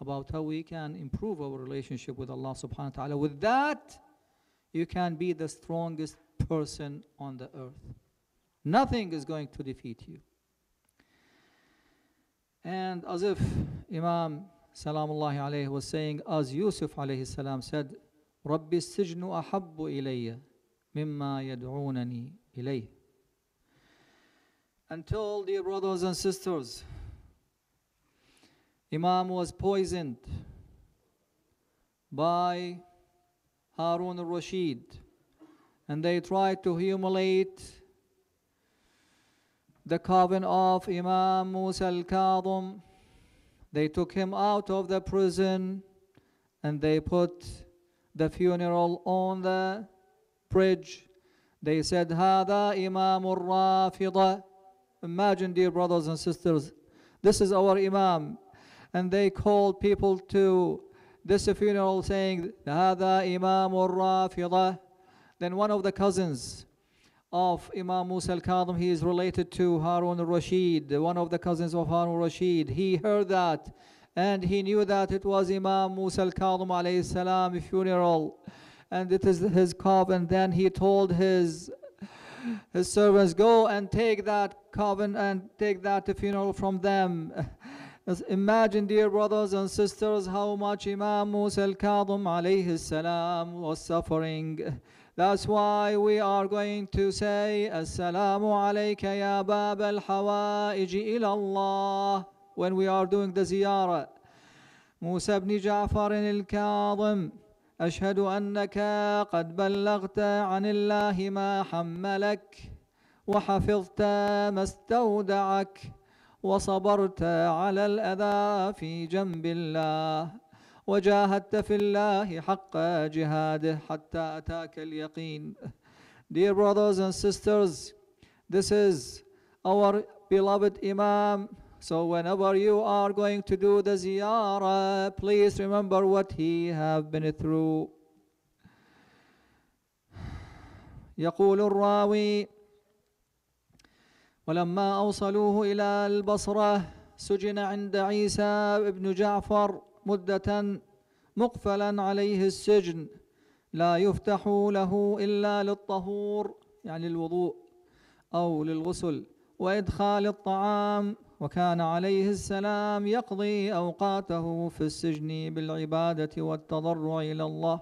about how we can improve our relationship with Allah subhanahu wa ta'ala. With that, you can be the strongest person on the earth. Nothing is going to defeat you. And as if Imam Salamullahi alayhi was saying, as Yusuf alayhi salam said, رب السجن أحب إلي مما يدعونني إليه And dear brothers and sisters, Imam was poisoned by Harun al-Rashid and they tried to humiliate the coven of Imam Musa al-Kadhim. They took him out of the prison and they put the funeral on the bridge. They said, Hada Imam Rafida. Imagine, dear brothers and sisters, this is our Imam. And they called people to this funeral saying, Hada Imam Rafida. Then one of the cousins of Imam Musa al-Kadhim, he is related to Harun al-Rashid, one of the cousins of Harun al-Rashid. He heard that and he knew that it was Imam Musa al-Kadhim alayhi salam funeral and it is his coffin. and then he told his his servants go and take that coffin and take that funeral from them imagine dear brothers and sisters how much Imam Musa al-Kadhim alayhi salam was suffering that's why we are going to say Assalamu alayka ya Bab al-Hawaij ila Allah when we are doing the ziyara. موسى بن جعفر الكاظم أشهد أنك قد بلغت عن الله ما حملك وحفظت ما استودعك وصبرت على الأذى في جنب الله وجاهدت في الله حق جهاده حتى أتاك اليقين Dear brothers and sisters, this is our beloved Imam So whenever you are going to do the ziyara, please remember what he have been through. يقول الراوي ولما أوصلوه إلى البصرة سجن عند عيسى بن جعفر مدة مقفلا عليه السجن لا يفتح له إلا للطهور يعني الوضوء أو للغسل وإدخال الطعام وكان عليه السلام يقضي أوقاته في السجن بالعبادة والتضرع إلى الله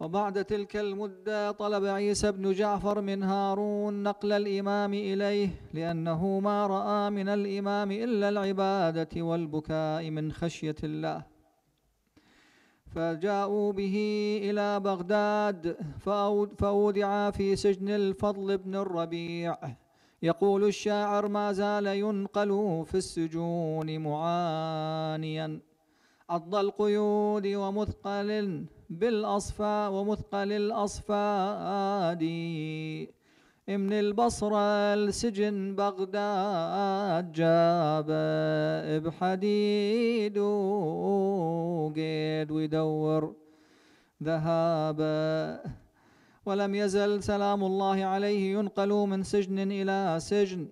وبعد تلك المدة طلب عيسى بن جعفر من هارون نقل الإمام إليه لأنه ما رأى من الإمام إلا العبادة والبكاء من خشية الله فجاءوا به إلى بغداد فأودع في سجن الفضل بن الربيع يقول الشاعر ما زال ينقل في السجون معانيا عض القيود ومثقل بالأصفى ومثقل الأصفاد من البصرة لسجن بغداد جاب بحديد وقيد ويدور ذهابه ولم يزل سلام الله عليه ينقل من سجن إلى سجن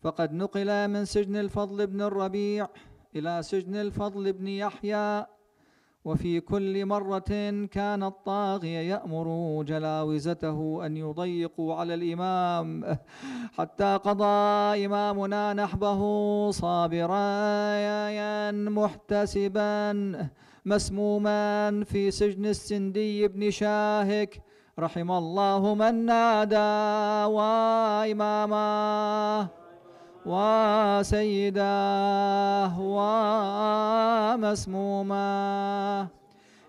فقد نقل من سجن الفضل بن الربيع إلى سجن الفضل بن يحيى وفي كل مرة كان الطاغية يأمر جلاوزته أن يضيقوا على الإمام حتى قضى إمامنا نحبه صابرا محتسبا مسموما في سجن السندي بن شاهك رحم الله من نادى وإمامه وسيده ومسمومه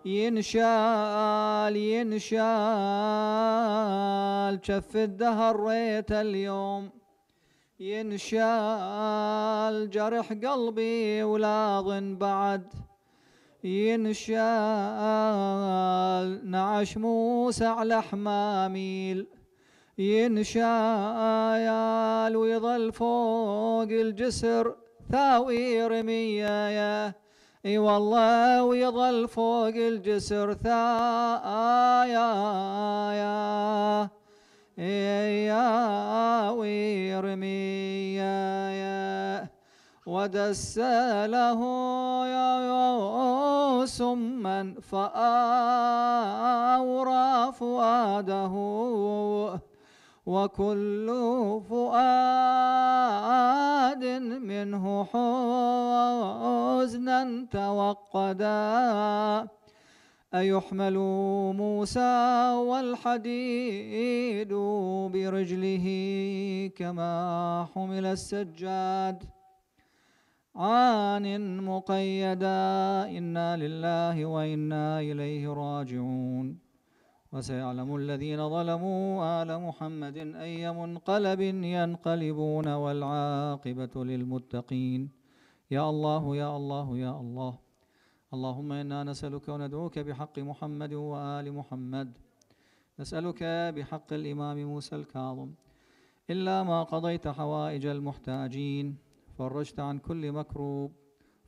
ينشال ينشال شف الدهر ريت اليوم ينشال جرح قلبي ولا ظن بعد إن شاء نعش موسى على حماميل إن شاء يال ويظل فوق الجسر ثاوي رمية يا اي والله ويظل فوق الجسر ثايا يا يا ويرمي يا ودس له يا سما فأورى فؤاده وكل فؤاد منه حزنا توقدا أيحمل موسى والحديد برجله كما حمل السجاد ؟ عان مقيدا إنا لله وإنا إليه راجعون وسيعلم الذين ظلموا آل محمد أي منقلب ينقلبون والعاقبة للمتقين يا الله يا الله يا الله اللهم إنا نسألك وندعوك بحق محمد وآل محمد نسألك بحق الإمام موسى الكاظم إلا ما قضيت حوائج المحتاجين فرجت عن كل مكروب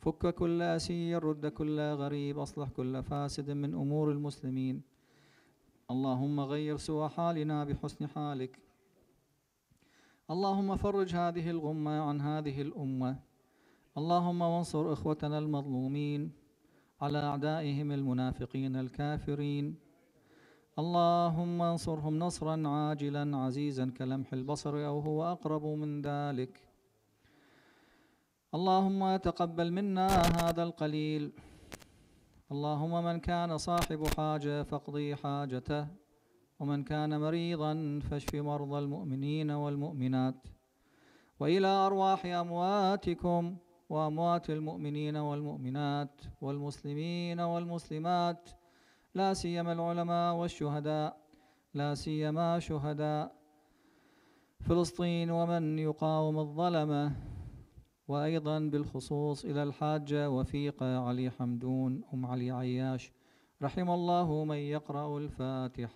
فك كل أسير رد كل غريب أصلح كل فاسد من أمور المسلمين اللهم غير سوى حالنا بحسن حالك اللهم فرج هذه الغمة عن هذه الأمة اللهم وانصر إخوتنا المظلومين على أعدائهم المنافقين الكافرين اللهم انصرهم نصرا عاجلا عزيزا كلمح البصر أو هو أقرب من ذلك اللهم تقبل منا هذا القليل اللهم من كان صاحب حاجة فاقضي حاجته ومن كان مريضا فاشف مرضى المؤمنين والمؤمنات وإلى أرواح أمواتكم وأموات المؤمنين والمؤمنات والمسلمين والمسلمات لا سيما العلماء والشهداء لا سيما شهداء فلسطين ومن يقاوم الظلمه وأيضا بالخصوص إلى الحاجة وفيقة علي حمدون أم علي عياش رحم الله من يقرأ الفاتحة